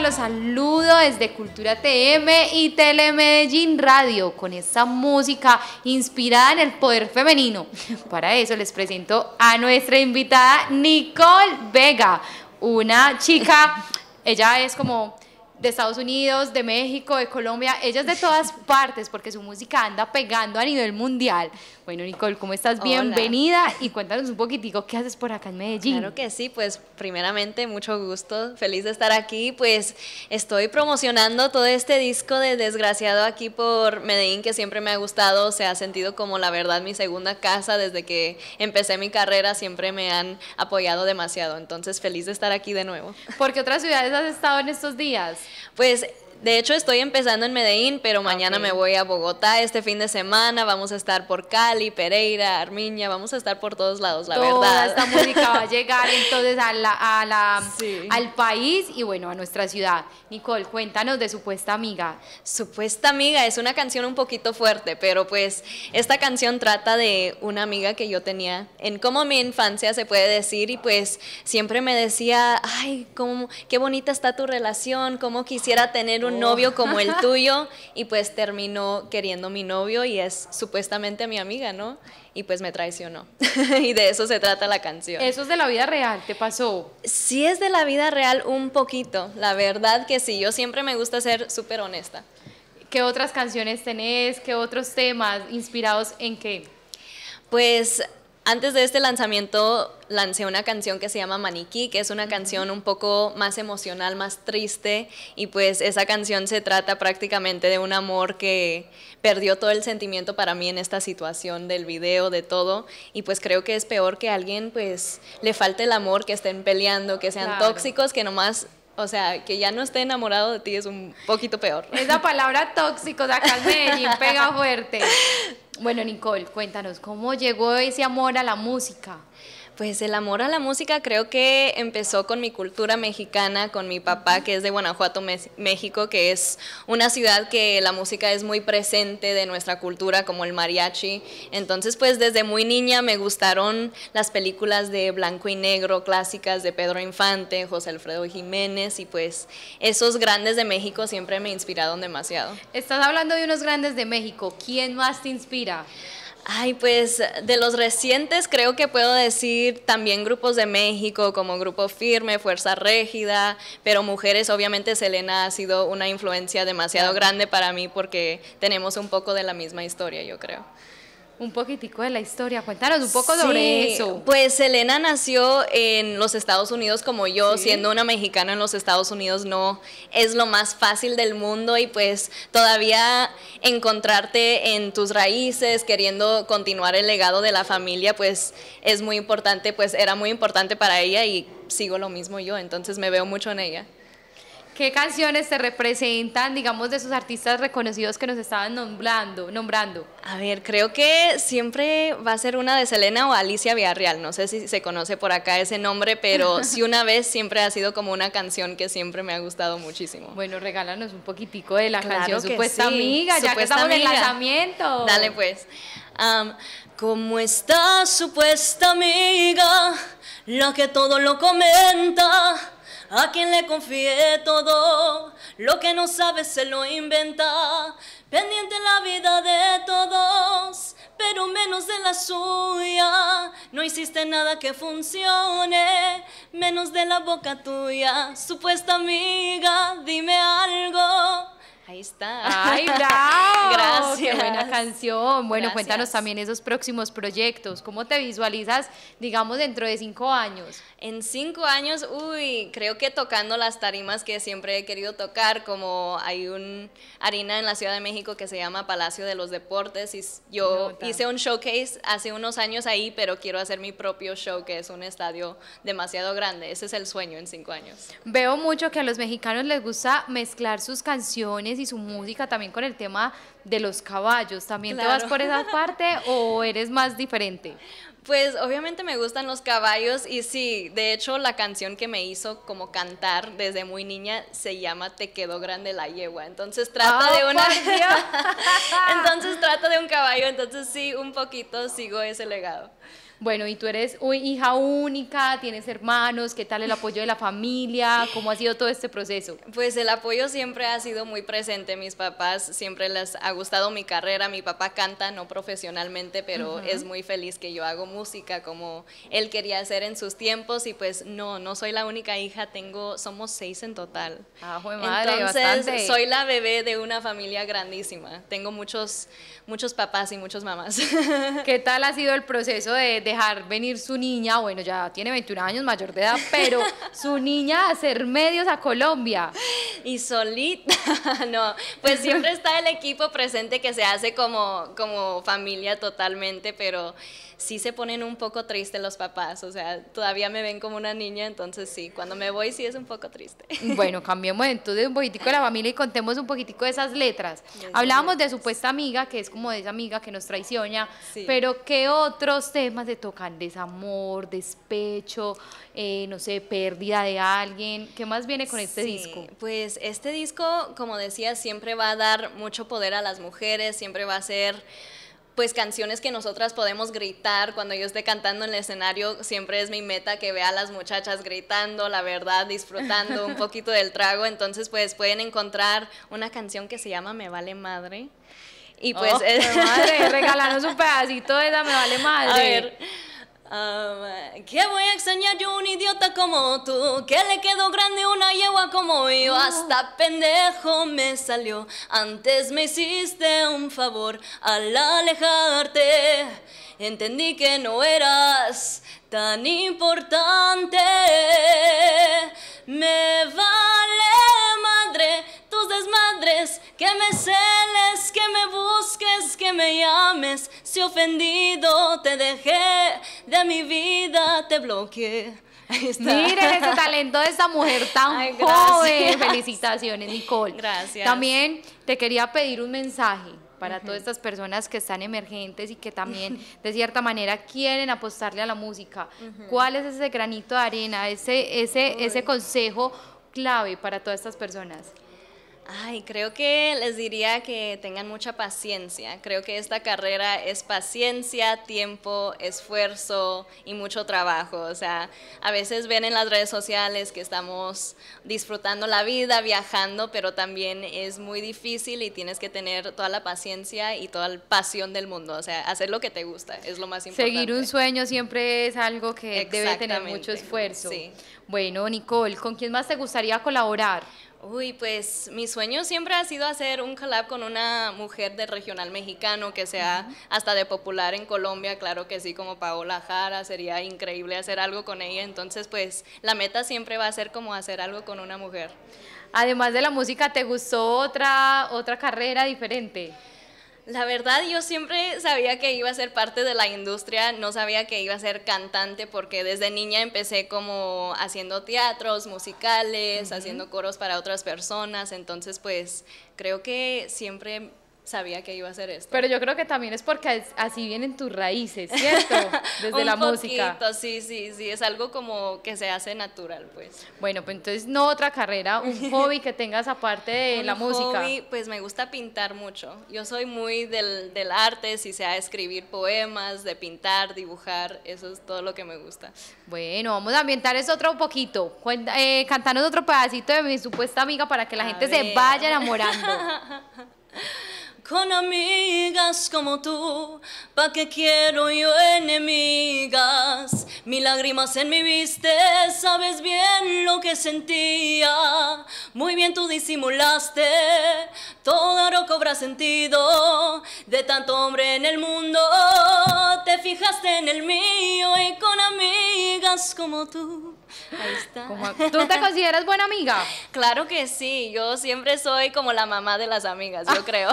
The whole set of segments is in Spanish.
los saludo desde Cultura TM y Tele Medellín Radio con esta música inspirada en el poder femenino. Para eso les presento a nuestra invitada Nicole Vega, una chica, ella es como de Estados Unidos, de México, de Colombia, ellas de todas partes porque su música anda pegando a nivel mundial. Bueno, Nicole, ¿cómo estás? Bienvenida y cuéntanos un poquitico qué haces por acá en Medellín. Claro que sí, pues primeramente mucho gusto, feliz de estar aquí, pues estoy promocionando todo este disco de Desgraciado aquí por Medellín que siempre me ha gustado, se ha sentido como la verdad mi segunda casa desde que empecé mi carrera, siempre me han apoyado demasiado, entonces feliz de estar aquí de nuevo. ¿Por qué otras ciudades has estado en estos días? pues de hecho, estoy empezando en Medellín, pero mañana me voy a Bogotá este fin de semana. Vamos a estar por Cali, Pereira, Armiña, vamos a estar por todos lados, la Toda verdad. Esta música va a llegar entonces al país y bueno, a nuestra ciudad. Nicole, cuéntanos de Supuesta Amiga. Supuesta Amiga es una canción un poquito fuerte, pero pues esta canción trata de una amiga que yo tenía en como mi infancia se puede decir y pues siempre me decía, ay, cómo, qué bonita está tu relación, cómo quisiera tener un novio como el tuyo y pues terminó queriendo mi novio y es supuestamente mi amiga, ¿no? Y pues me traicionó. y de eso se trata la canción. ¿Eso es de la vida real? ¿Te pasó? Sí es de la vida real un poquito, la verdad que sí. Yo siempre me gusta ser súper honesta. ¿Qué otras canciones tenés? ¿Qué otros temas? ¿Inspirados en qué? Pues antes de este lanzamiento lancé una canción que se llama Maniquí, que es una canción un poco más emocional, más triste, y pues esa canción se trata prácticamente de un amor que perdió todo el sentimiento para mí en esta situación del video, de todo, y pues creo que es peor que a alguien pues le falte el amor, que estén peleando, que sean tóxicos, que nomás o sea, que ya no esté enamorado de ti es un poquito peor. Esa palabra tóxico de acá en Medellín pega fuerte. Bueno, Nicole, cuéntanos, ¿cómo llegó ese amor a la música? Pues el amor a la música creo que empezó con mi cultura mexicana, con mi papá que es de Guanajuato, México, que es una ciudad que la música es muy presente de nuestra cultura, como el mariachi. Entonces, pues desde muy niña me gustaron las películas de blanco y negro, clásicas de Pedro Infante, José Alfredo Jiménez, y pues esos grandes de México siempre me inspiraron demasiado. Estás hablando de unos grandes de México, ¿quién más te inspira? Ay, pues de los recientes creo que puedo decir también grupos de México como Grupo Firme, Fuerza Régida, pero mujeres, obviamente Selena ha sido una influencia demasiado grande para mí porque tenemos un poco de la misma historia, yo creo un poquitico de la historia. Cuéntanos un poco sobre eso. Pues Elena nació en los Estados Unidos como yo, siendo una mexicana en los Estados Unidos no es lo más fácil del mundo y pues todavía encontrarte en tus raíces, queriendo continuar el legado de la familia, pues es muy importante, pues era muy importante para ella y sigo lo mismo yo, entonces me veo mucho en ella. ¿Qué canciones te representan, digamos, de esos artistas reconocidos que nos estaban nombrando? nombrando? A ver, creo que siempre va a ser una de Selena o Alicia Villarreal. No sé si se conoce por acá ese nombre, pero sí una vez siempre ha sido como una canción que siempre me ha gustado muchísimo. Bueno, regálanos un poquitico de la canción Supuesta Amiga, ya que estamos en lanzamiento. Dale pues. Como ¿Cómo está supuesta amiga? La que todo lo comenta a quien le confié todo, lo que no sabe se lo inventa. Pendiente la vida de todos, pero menos de la suya. No hiciste nada que funcione, menos de la boca tuya. Supuesta amiga, dime algo. Ahí está. Ahí está la canción. Bueno, cuéntanos también esos próximos proyectos. ¿Cómo te visualizas, digamos, dentro de cinco años? En cinco años, uy, creo que tocando las tarimas que siempre he querido tocar, como hay un harina en la Ciudad de México que se llama Palacio de los Deportes y yo hice un showcase hace unos años ahí, pero quiero hacer mi propio show que es un estadio demasiado grande. Ese es el sueño en cinco años. Veo mucho que a los mexicanos les gusta mezclar sus canciones y su música también con el tema de los caballos. ¿también te vas por esa parte o eres más diferente? Pues obviamente me gustan los caballos y sí, de hecho la canción que me hizo como cantar desde muy niña se llama Te quedó grande la yegua. Entonces trata ah, de una Entonces trata de un caballo, entonces sí, un poquito sigo ese legado. Bueno, y tú eres hija única, tienes hermanos, ¿qué tal el apoyo de la familia? ¿Cómo ha sido todo este proceso? Pues el apoyo siempre ha sido muy presente, mis papás siempre les ha gustado mi carrera, mi papá canta, no profesionalmente, pero es muy feliz que yo hago música como él quería hacer en sus tiempos y pues no, no soy la única hija, tengo, somos seis en total. Ah, Entonces soy la bebé de una familia grandísima, tengo muchos, muchos papás y muchas mamás. ¿Qué tal ha sido el proceso de dejar venir su niña, bueno, ya tiene 21 años, mayor de edad, pero su niña a hacer medios a Colombia. Y solita, no, pues siempre está el equipo presente que se hace como, como familia totalmente, pero sí se ponen un poco tristes los papás, o sea, todavía me ven como una niña, entonces sí, cuando me voy sí es un poco triste. Bueno, cambiemos entonces un poquitico de la familia y contemos un poquitico de esas letras. Hablábamos de supuesta amiga, que es como de esa amiga que nos traiciona, pero ¿qué otros temas te tocan? Desamor, despecho, eh, no sé, pérdida de alguien, ¿qué más viene con este disco? Pues este disco, como decía, siempre va a dar mucho poder a las mujeres, siempre va a ser pues canciones que nosotras podemos gritar cuando yo esté cantando en el escenario, siempre es mi meta que vea a las muchachas gritando, la verdad, disfrutando un poquito del trago, entonces pues pueden encontrar una canción que se llama Me vale madre. Y pues oh, madre, regalarnos un pedacito de esa me vale madre. Qué voy a extrañar yo un idiota como tú, que le quedó grande una yegua como yo, ah. hasta pendejo me salió, antes me hiciste un favor al alejarte, entendí que no eras tan importante, me vale madre tus desmadres, que me celes, que me busques, que me llames, si ofendido te dejé, de mi vida te bloqueé. Miren ese talento de esta mujer tan joven. Felicitaciones, Nicole. Gracias. También te quería pedir un mensaje para todas estas personas que están emergentes y que también de cierta manera quieren apostarle a la música. ¿Cuál es ese granito de arena, ese, ese, ese consejo clave para todas estas personas? Ay, creo que les diría que tengan mucha paciencia. Creo que esta carrera es paciencia, tiempo, esfuerzo y mucho trabajo. O sea, a veces ven en las redes sociales que estamos disfrutando la vida, viajando, pero también es muy difícil y tienes que tener toda la paciencia y toda la pasión del mundo. O sea, hacer lo que te gusta es lo más importante. Seguir un sueño siempre es algo que debe tener mucho esfuerzo. Bueno, Nicole, ¿con quién más te gustaría colaborar? Uy, pues mi sueño siempre ha sido hacer un collab con una mujer de regional mexicano que sea hasta de popular en Colombia, claro que sí, como Paola Jara, sería increíble hacer algo con ella, entonces pues la meta siempre va a ser como hacer algo con una mujer. Además de la música, ¿te gustó otra, otra carrera diferente? La verdad, yo siempre sabía que iba a ser parte de la industria, no sabía que iba a ser cantante porque desde niña empecé como haciendo teatros, musicales, haciendo coros para otras personas, entonces pues creo que siempre sabía que iba a hacer esto. Pero yo creo que también es porque así vienen tus raíces, ¿cierto? Desde Un la poquito, música. Sí, sí, sí, es algo como que se hace natural, pues. Bueno, pues entonces no otra carrera, un hobby que tengas aparte de la música. Hobby, pues me gusta pintar mucho. Yo soy muy del, arte, si sea escribir poemas, de pintar, dibujar, eso es todo lo que me gusta. Bueno, vamos a ambientar eso otro poquito. Eh, cantanos otro pedacito de mi supuesta amiga para que la gente se vaya enamorando. con amigas como tú, pa' que quiero yo enemigas. Mis lágrimas en mi viste, sabes bien lo que sentía, muy bien tú disimulaste, todo ahora cobra sentido. De tanto hombre en el mundo, te fijaste en el mío y con amigas como tú. Ahí está. ¿Tú te consideras buena amiga? Claro que sí, yo siempre soy como la mamá de las amigas, yo creo.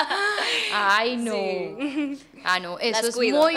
Ay, no. Ah, no, eso es muy, muy,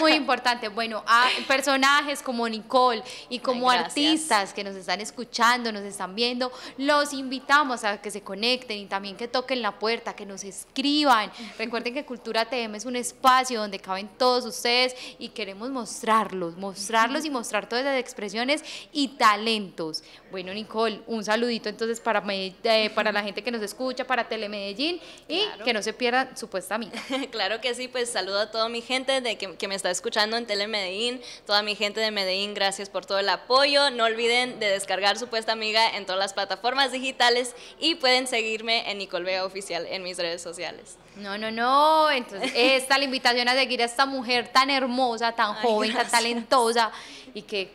muy importante. Bueno, a personajes como Nicole y como artistas que nos están escuchando, nos están viendo, los invitamos a que se conecten y también que toquen la puerta, que nos escriban. Recuerden que Cultura TM es un espacio donde caben todos ustedes y queremos mostrarlos, mostrarlos y mostrar todas las expresiones y talentos. Bueno, Nicole, un saludito entonces para, eh, para la gente que nos escucha, para Telemedellín y que no se pierdan su pues claro que sí, pues saludo a toda mi gente de que, me está escuchando en Tele Medellín, toda mi gente de Medellín, gracias por todo el apoyo. No olviden de descargar Supuesta Amiga en todas las plataformas digitales y pueden seguirme en Nicole Vega Oficial en mis redes sociales. No, no, no, entonces esta la invitación a seguir a esta mujer tan hermosa, tan joven, tan talentosa y que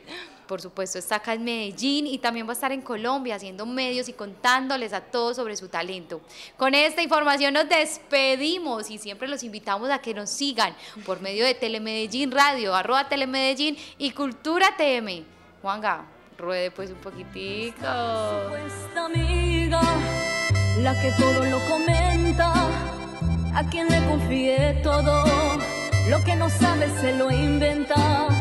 por supuesto, está acá en Medellín y también va a estar en Colombia haciendo medios y contándoles a todos sobre su talento. Con esta información nos despedimos y siempre los invitamos a que nos sigan por medio de Telemedellín Radio, arroba Telemedellín y Cultura TM. Juanga, ruede pues un poquitico. amiga, la que todo lo comenta, a quien le confíe todo, lo que no sabe se lo inventa